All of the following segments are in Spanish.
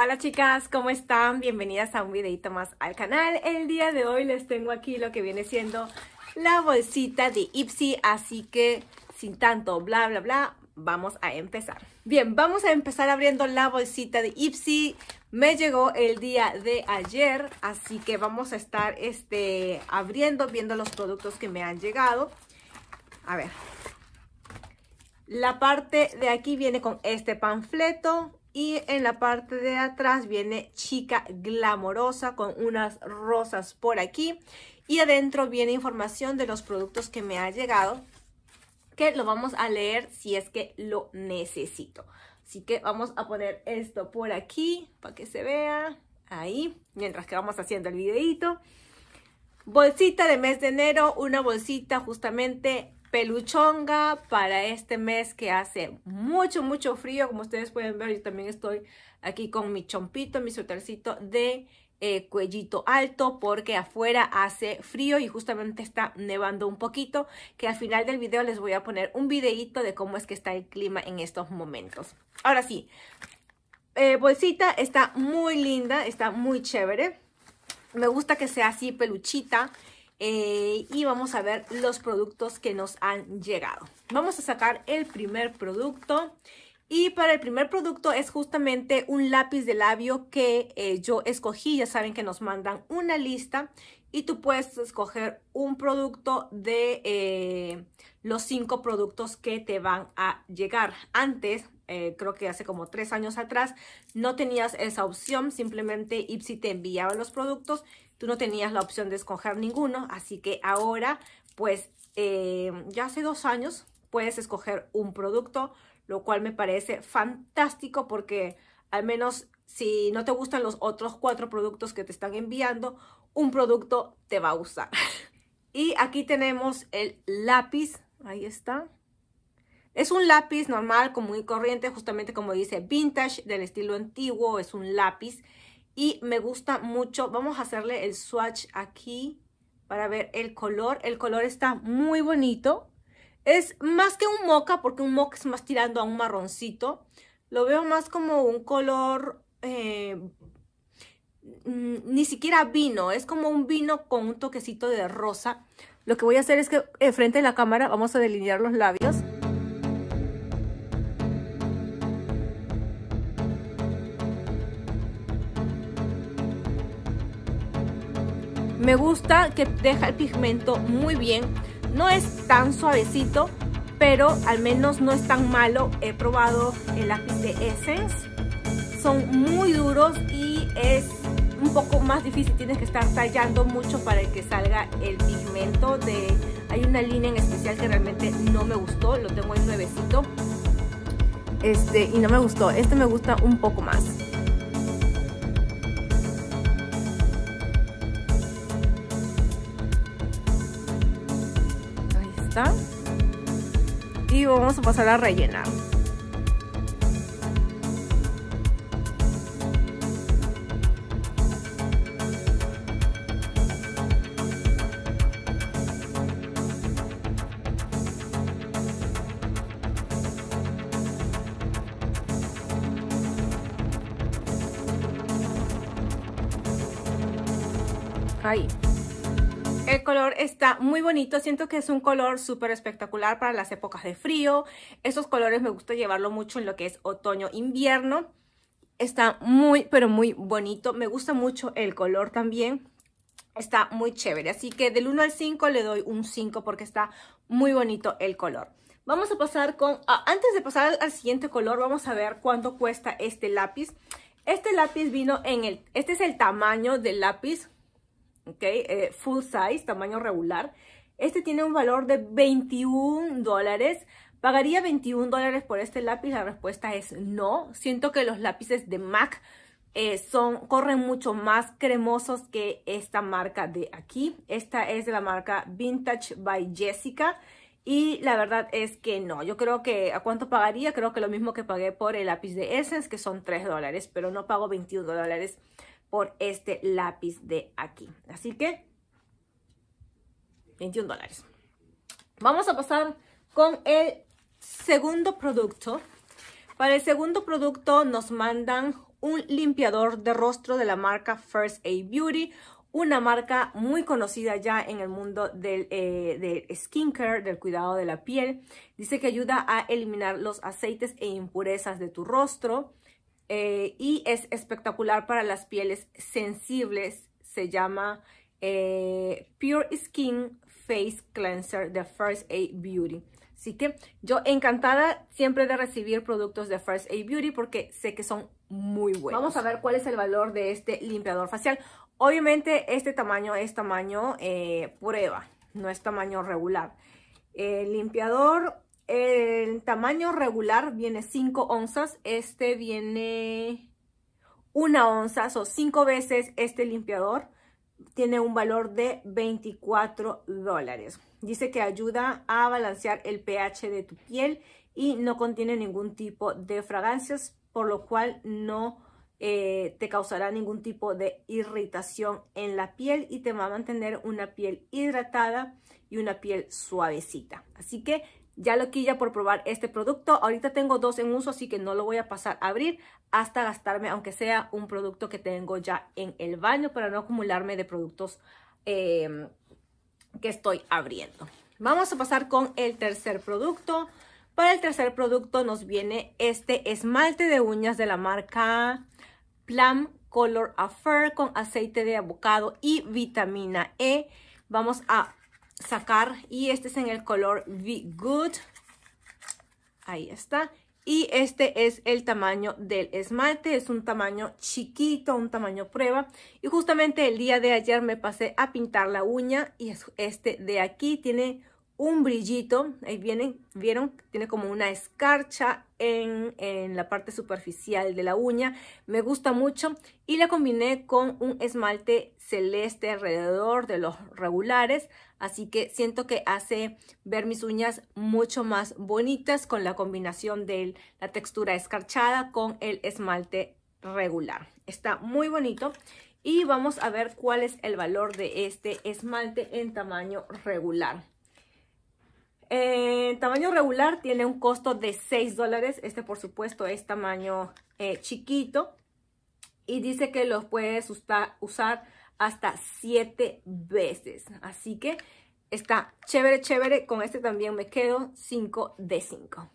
Hola chicas, ¿cómo están? Bienvenidas a un videito más al canal. El día de hoy les tengo aquí lo que viene siendo la bolsita de Ipsy, así que sin tanto bla bla bla, vamos a empezar. Bien, vamos a empezar abriendo la bolsita de Ipsy. Me llegó el día de ayer, así que vamos a estar este, abriendo, viendo los productos que me han llegado. A ver. La parte de aquí viene con este panfleto, y en la parte de atrás viene chica glamorosa con unas rosas por aquí. Y adentro viene información de los productos que me ha llegado que lo vamos a leer si es que lo necesito. Así que vamos a poner esto por aquí para que se vea. Ahí, mientras que vamos haciendo el videito. Bolsita de mes de enero, una bolsita justamente peluchonga para este mes que hace mucho, mucho frío. Como ustedes pueden ver, yo también estoy aquí con mi chompito, mi suétercito de eh, cuellito alto porque afuera hace frío y justamente está nevando un poquito que al final del video les voy a poner un videito de cómo es que está el clima en estos momentos. Ahora sí, eh, bolsita está muy linda, está muy chévere. Me gusta que sea así peluchita eh, y vamos a ver los productos que nos han llegado. Vamos a sacar el primer producto. Y para el primer producto es justamente un lápiz de labio que eh, yo escogí. Ya saben que nos mandan una lista y tú puedes escoger un producto de eh, los cinco productos que te van a llegar. Antes, creo que hace como tres años atrás, no tenías esa opción. Simplemente Ipsy te enviaba los productos Tú no tenías la opción de escoger ninguno, así que ahora, pues eh, ya hace dos años, puedes escoger un producto, lo cual me parece fantástico porque al menos si no te gustan los otros cuatro productos que te están enviando, un producto te va a gustar. y aquí tenemos el lápiz, ahí está. Es un lápiz normal, común y corriente, justamente como dice vintage, del estilo antiguo, es un lápiz. Y me gusta mucho, vamos a hacerle el swatch aquí para ver el color. El color está muy bonito. Es más que un mocha, porque un moca es más tirando a un marroncito. Lo veo más como un color, eh, mm, ni siquiera vino, es como un vino con un toquecito de rosa. Lo que voy a hacer es que enfrente eh, de la cámara vamos a delinear los labios. Me gusta que deja el pigmento muy bien. No es tan suavecito, pero al menos no es tan malo. He probado el lápiz de Essence. Son muy duros y es un poco más difícil. Tienes que estar tallando mucho para que salga el pigmento. De... Hay una línea en especial que realmente no me gustó. Lo tengo en nuevecito. Este, y no me gustó. Este me gusta un poco más. y vamos a pasar a rellenar Ahí. El color está muy bonito, siento que es un color súper espectacular para las épocas de frío. Esos colores me gusta llevarlo mucho en lo que es otoño-invierno. Está muy, pero muy bonito. Me gusta mucho el color también. Está muy chévere. Así que del 1 al 5 le doy un 5 porque está muy bonito el color. Vamos a pasar con... Ah, antes de pasar al siguiente color, vamos a ver cuánto cuesta este lápiz. Este lápiz vino en el... Este es el tamaño del lápiz ¿ok? Eh, full size, tamaño regular. Este tiene un valor de 21 dólares. ¿Pagaría 21 dólares por este lápiz? La respuesta es no. Siento que los lápices de MAC eh, son, corren mucho más cremosos que esta marca de aquí. Esta es de la marca Vintage by Jessica. Y la verdad es que no, yo creo que, ¿a cuánto pagaría? Creo que lo mismo que pagué por el lápiz de Essence, que son 3 dólares, pero no pago 21 dólares por este lápiz de aquí. Así que 21 dólares. Vamos a pasar con el segundo producto. Para el segundo producto nos mandan un limpiador de rostro de la marca First A Beauty, una marca muy conocida ya en el mundo del, eh, del, skincare, del cuidado de la piel. Dice que ayuda a eliminar los aceites e impurezas de tu rostro. Eh, y es espectacular para las pieles sensibles. Se llama eh, Pure Skin Face Cleanser de First Aid Beauty. Así que yo encantada siempre de recibir productos de First Aid Beauty porque sé que son muy buenos. Vamos a ver cuál es el valor de este limpiador facial. Obviamente este tamaño es tamaño eh, prueba, no es tamaño regular. El limpiador el tamaño regular viene 5 onzas, este viene una onza, o 5 veces este limpiador tiene un valor de 24 dólares. Dice que ayuda a balancear el pH de tu piel y no contiene ningún tipo de fragancias, por lo cual no eh, te causará ningún tipo de irritación en la piel y te va a mantener una piel hidratada y una piel suavecita. Así que ya lo quilla por probar este producto. Ahorita tengo dos en uso, así que no lo voy a pasar a abrir hasta gastarme, aunque sea un producto que tengo ya en el baño, para no acumularme de productos em, que estoy abriendo. Vamos a pasar con el tercer producto. Para el tercer producto nos viene este esmalte de uñas de la marca Plum Color Affair con aceite de abocado y vitamina E. Vamos a sacar y este es en el color Be Good. Ahí está. Y este es el tamaño del esmalte, es un tamaño chiquito, un tamaño prueba. Y justamente el día de ayer me pasé a pintar la uña y es este de aquí tiene un brillito, ahí vienen, vieron, tiene como una escarcha en, en, la parte superficial de la uña, me gusta mucho y la combiné con un esmalte celeste alrededor de los regulares, así que siento que hace ver mis uñas mucho más bonitas con la combinación de la textura escarchada con el esmalte regular. Está muy bonito y vamos a ver cuál es el valor de este esmalte en tamaño regular. En eh, tamaño regular tiene un costo de 6 dólares. Este, por supuesto, es tamaño eh, chiquito. Y dice que los puedes usar hasta 7 veces. Así que está chévere, chévere. Con este también me quedo 5 de 5.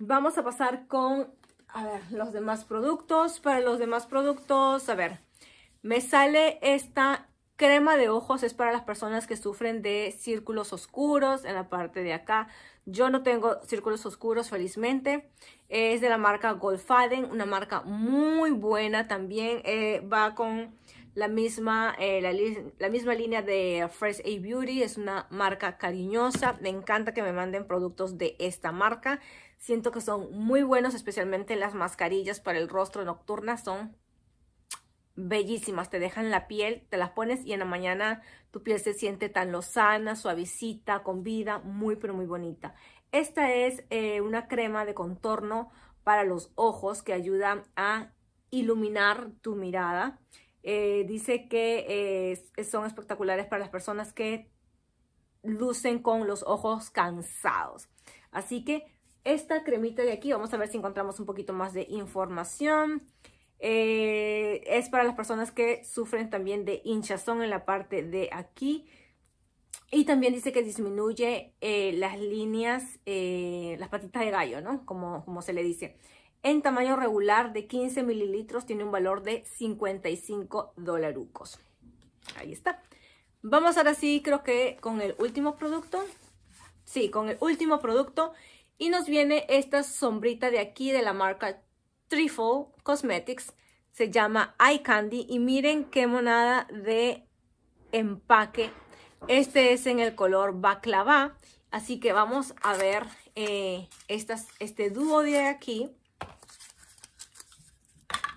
Vamos a pasar con, a ver, los demás productos. Para los demás productos, a ver, me sale esta Crema de ojos es para las personas que sufren de círculos oscuros en la parte de acá. Yo no tengo círculos oscuros, felizmente. Es de la marca Goldfaden, una marca muy buena también. Eh, va con la misma, eh, la, la, misma línea de Fresh A Beauty. Es una marca cariñosa. Me encanta que me manden productos de esta marca. Siento que son muy buenos, especialmente las mascarillas para el rostro nocturna. Son bellísimas, te dejan la piel, te las pones y en la mañana tu piel se siente tan lozana, suavecita, con vida, muy pero muy bonita. Esta es eh, una crema de contorno para los ojos que ayuda a iluminar tu mirada. Eh, dice que eh, son espectaculares para las personas que lucen con los ojos cansados. Así que esta cremita de aquí, vamos a ver si encontramos un poquito más de información. Eh, es para las personas que sufren también de hinchazón en la parte de aquí. Y también dice que disminuye eh, las líneas, eh, las patitas de gallo, ¿no? Como, como se le dice. En tamaño regular de 15 mililitros tiene un valor de 55 dolarucos. Ahí está. Vamos ahora sí, creo que con el último producto. Sí, con el último producto. Y nos viene esta sombrita de aquí de la marca Trifle Cosmetics. Se llama Eye Candy y miren qué monada de empaque. Este es en el color baclava. Así que vamos a ver eh, este dúo de aquí.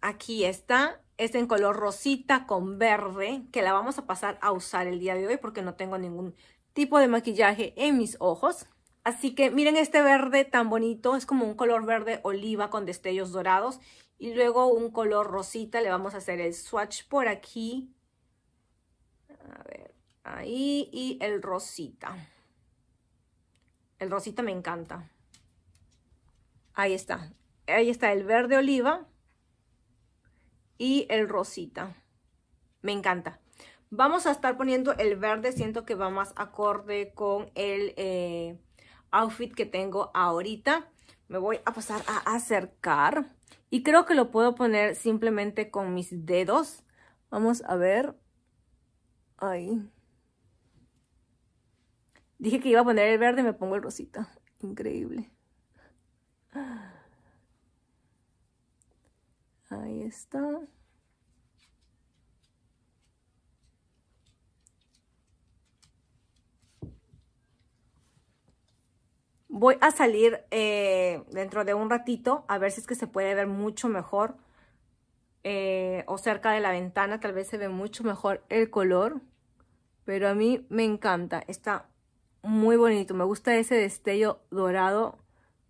Aquí está. Es en color rosita con verde, que la vamos a pasar a usar el día de hoy porque no tengo ningún tipo de maquillaje en mis ojos. Así que miren este verde tan bonito, es como un color verde oliva con destellos dorados y luego un color rosita, le vamos a hacer el swatch por aquí, a ver, ahí y el rosita. El rosita me encanta. Ahí está, ahí está el verde oliva y el rosita. Me encanta. Vamos a estar poniendo el verde, siento que va más acorde con el... Eh, outfit que tengo ahorita. Me voy a pasar a acercar. Y creo que lo puedo poner simplemente con mis dedos. Vamos a ver. Ahí. Dije que iba a poner el verde y me pongo el rosita. Increíble. Ahí está. Voy a salir eh, dentro de un ratito a ver si es que se puede ver mucho mejor. Eh, o cerca de la ventana tal vez se ve mucho mejor el color. Pero a mí me encanta. Está muy bonito. Me gusta ese destello dorado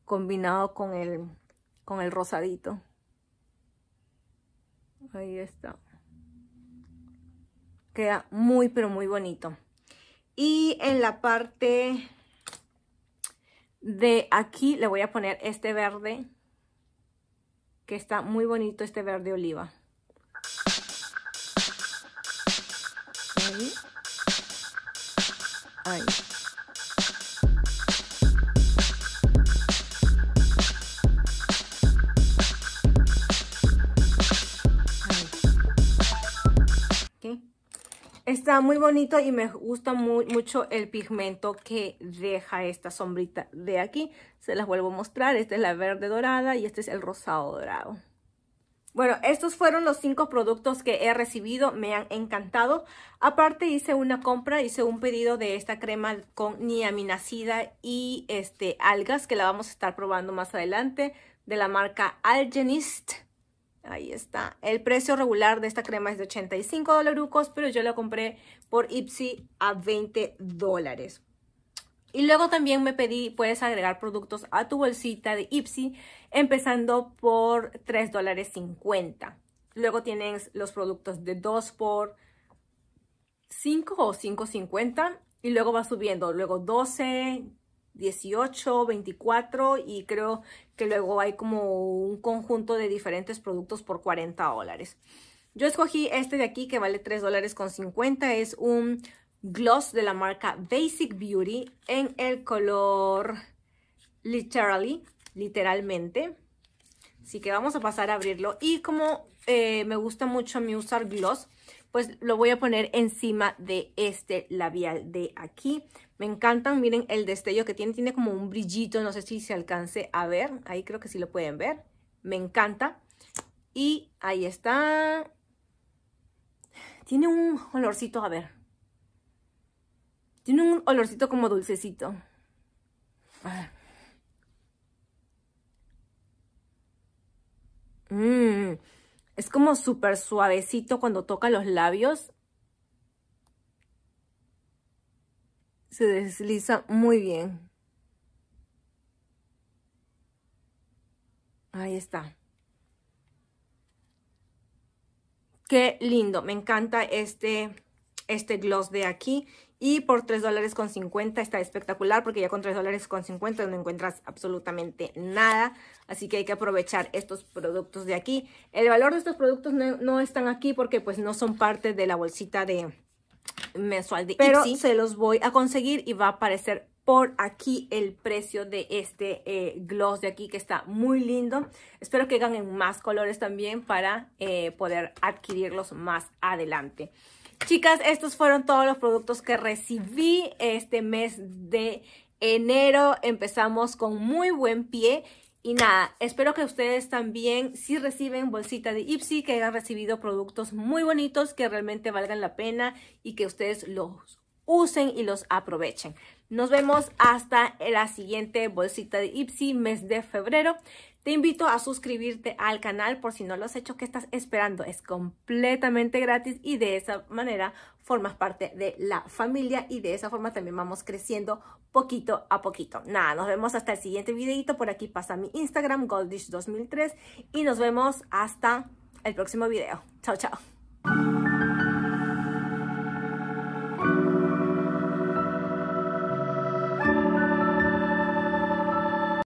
combinado con el, con el rosadito. Ahí está. Queda muy, pero muy bonito. Y en la parte de aquí le voy a poner este verde, que está muy bonito este verde oliva. Está muy bonito y me gusta muy, mucho el pigmento que deja esta sombrita de aquí. Se las vuelvo a mostrar. Esta es la verde dorada y este es el rosado dorado. Bueno, estos fueron los cinco productos que he recibido, me han encantado. Aparte hice una compra, hice un pedido de esta crema con niaminacida y este, algas que la vamos a estar probando más adelante de la marca Algenist. Ahí está. El precio regular de esta crema es de 85 dolarucos, pero yo la compré por Ipsy a 20 dólares. Y luego también me pedí, puedes agregar productos a tu bolsita de Ipsy, empezando por 3 dólares 50. Luego tienes los productos de 2 por 5 o 5.50 y luego va subiendo, luego 12, 18, 24 y creo que luego hay como un conjunto de diferentes productos por 40 dólares. Yo escogí este de aquí que vale 3 dólares con 50. Es un gloss de la marca Basic Beauty en el color Literally, literalmente. Así que vamos a pasar a abrirlo. Y como eh, me gusta mucho a mí usar gloss, pues lo voy a poner encima de este labial de aquí. Me encantan, miren el destello que tiene, tiene como un brillito, no sé si se alcance a ver, ahí creo que sí lo pueden ver, me encanta. Y ahí está, tiene un olorcito, a ver, tiene un olorcito como dulcecito. Mmm, es como súper suavecito cuando toca los labios. Se desliza muy bien. Ahí está. Qué lindo. Me encanta este, este gloss de aquí. Y por $3.50 con 50 está espectacular porque ya con $3.50 con 50 no encuentras absolutamente nada. Así que hay que aprovechar estos productos de aquí. El valor de estos productos no, están aquí porque pues no son parte de la bolsita de mensual de Pero se los voy a conseguir y va a aparecer por aquí el precio de este eh, gloss de aquí que está muy lindo. Espero que ganen más colores también para eh, poder adquirirlos más adelante. Chicas, estos fueron todos los productos que recibí este mes de enero. Empezamos con muy buen pie. Y nada, espero que ustedes también, si reciben bolsita de Ipsy, que hayan recibido productos muy bonitos, que realmente valgan la pena y que ustedes los usen y los aprovechen. Nos vemos hasta la siguiente bolsita de Ipsy mes de febrero. Te invito a suscribirte al canal por si no lo has hecho, ¿qué estás esperando? Es completamente gratis y de esa manera formas parte de la familia y de esa forma también vamos creciendo poquito a poquito. Nada, nos vemos hasta el siguiente videito. Por aquí pasa mi Instagram, goldish2003 y nos vemos hasta el próximo video. Chao, chao.